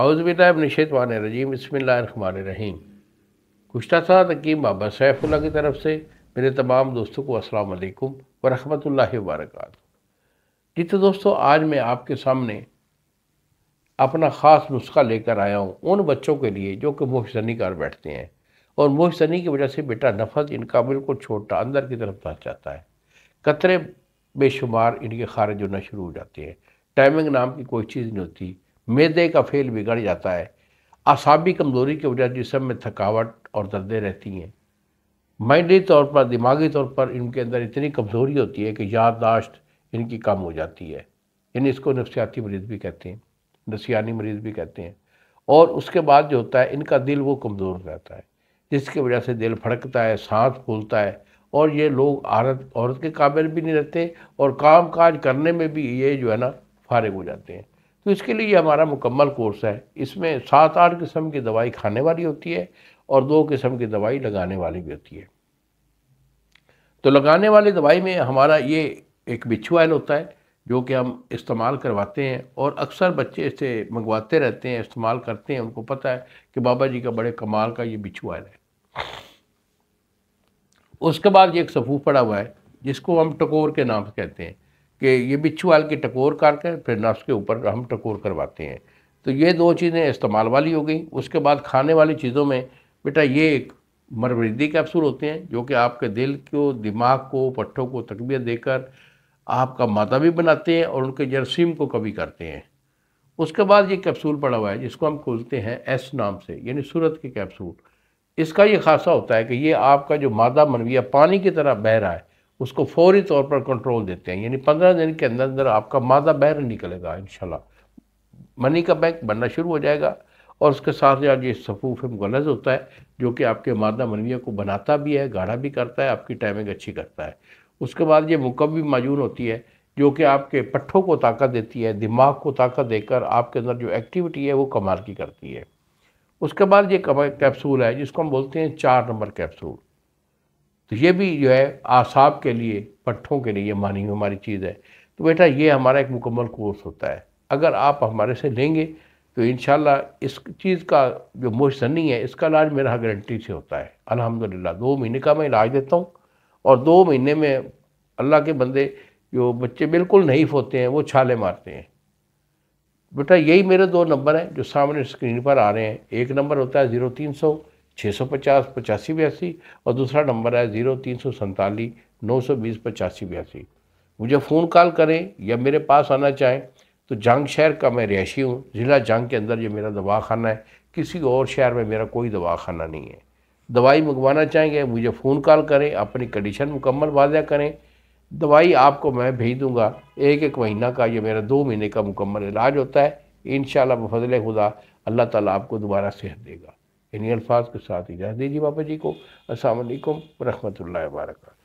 अवज़बिल्लाशवान रजीम बसमीम कुश्ता साहब हकीम बाबा सैफुल्ला की तरफ से मेरे तमाम दोस्तों को असलम वरहत ला वरक जी तो दोस्तों आज मैं आपके सामने अपना ख़ास नुस्खा लेकर आया हूँ उन बच्चों के लिए जो कि मोहसनी कर बैठते हैं और मोहसनी की वजह से बेटा नफरत इनका बिल्कुल छोटा अंदर की तरफ पहुँच जाता है कतरे बेशुमार इनके खारिज होना शुरू हो जाते हैं टाइमिंग नाम की कोई चीज़ नहीं होती मैदे का फेल बिगड़ जाता है आसाबी कमज़ोरी की वजह जिसम में थकावट और दर्दें रहती हैं माइंडी तौर पर दिमागी तौर पर इनके अंदर इतनी कमज़ोरी होती है कि याददाश्त इनकी कम हो जाती है यानी इसको नफसियाती मरीज़ भी कहते हैं नसियानी मरीज़ भी कहते हैं और उसके बाद जो होता है इनका दिल वो कमज़ोर रहता है जिसकी वजह से दिल फड़कता है सांस फूलता है और ये लोग औरत औरत के काबिल भी नहीं रहते और काम काज करने में भी ये जो है ना फारग हो जाते हैं तो इसके लिए हमारा मुकम्मल कोर्स है इसमें सात आठ किस्म की दवाई खाने वाली होती है और दो किस्म की दवाई लगाने वाली भी होती है तो लगाने वाली दवाई में हमारा ये एक बिच्छू ऑयल होता है जो कि हम इस्तेमाल करवाते हैं और अक्सर बच्चे इसे मंगवाते रहते हैं इस्तेमाल करते हैं उनको पता है कि बाबा जी का बड़े कमाल का ये बिच्छू आयल है उसके बाद ये एक सफूफ पड़ा हुआ है जिसको हम टकोर के नाम से कहते हैं कि ये बिच्छू आल की टकोर करके कर फिर नफ्स के ऊपर हम टकोर करवाते हैं तो ये दो चीज़ें इस्तेमाल वाली हो गई उसके बाद खाने वाली चीज़ों में बेटा ये एक मरवृद्धि कैप्सूल होते हैं जो कि आपके दिल को दिमाग को पट्ठों को तकबीयत देकर आपका मादा भी बनाते हैं और उनके जरसीम को कभी करते हैं उसके बाद ये कैप्सूल पड़ा हुआ है जिसको हम खोलते हैं एस नाम से यानी सूरत के कैप्सूल इसका ये खासा होता है कि ये आपका जो मादा मनविया पानी की तरह बह रहा है उसको फौरी तौर पर कंट्रोल देते हैं यानी पंद्रह दिन के अंदर अंदर आपका मादा बैर निकलेगा इन मनी का बैंक बनना शुरू हो जाएगा और उसके साथ साथ ये सफूफ गलज होता है जो कि आपके मादा मनविया को बनाता भी है गाढ़ा भी करता है आपकी टाइमिंग अच्छी करता है उसके बाद ये मुकबी माजून होती है जो कि आपके पट्ठों को ताकत देती है दिमाग को ताकत देकर आपके अंदर जो एक्टिविटी है वो कमाल की करती है उसके बाद ये कैप्सूल है जिसको हम बोलते हैं चार नंबर कैप्सूल तो ये भी जो है आसाब के लिए पट्ठों के लिए मानी हुई हमारी चीज़ है तो बेटा ये हमारा एक मुकम्मल कोर्स होता है अगर आप हमारे से लेंगे तो इन इस चीज़ का जो मोशनी है इसका इलाज मेरा गारंटी से होता है अल्हम्दुलिल्लाह दो महीने का मैं इलाज देता हूँ और दो महीने में अल्लाह के बंदे जो बच्चे बिल्कुल नहीं होते हैं वो छाले मारते हैं बेटा यही मेरे दो नंबर हैं जो सामने स्क्रीन पर आ रहे हैं एक नंबर होता है ज़ीरो तीन सौ छः सौ पचास पचासी बयासी और दूसरा नंबर है ज़ीरो तीन सौ सैंतालीस नौ सौ बीस पचासी बयासी मुझे फ़ोन कॉल करें या मेरे पास आना चाहें तो जंग शहर का मैं रिहायशी हूँ ज़िला जंग के अंदर जो मेरा दवाखाना है किसी और शहर में मेरा कोई दवाखाना नहीं है दवाई मंगवाना चाहेंगे मुझे फ़ोन कॉल करें अपनी कंडीशन मुकम्मल वाजा करें दवाई आपको मैं भेज दूँगा एक एक महीना का यह मेरा दो महीने का मुकम्मल इलाज होता है इन शजल बफजल खुदा अल्लाह ताला आपको दोबारा सेहत देगा इन्हीं अल्फाज के साथ इजाज़त दीजिए बाबा जी को असल वरहमल वर्क